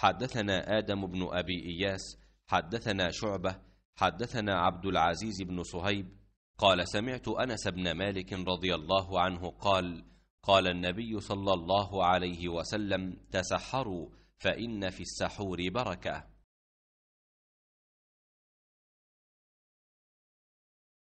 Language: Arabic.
حدثنا آدم بن أبي إياس حدثنا شعبة حدثنا عبد العزيز بن صهيب قال سمعت أنس بن مالك رضي الله عنه قال قال النبي صلى الله عليه وسلم تسحروا فإن في السحور بركة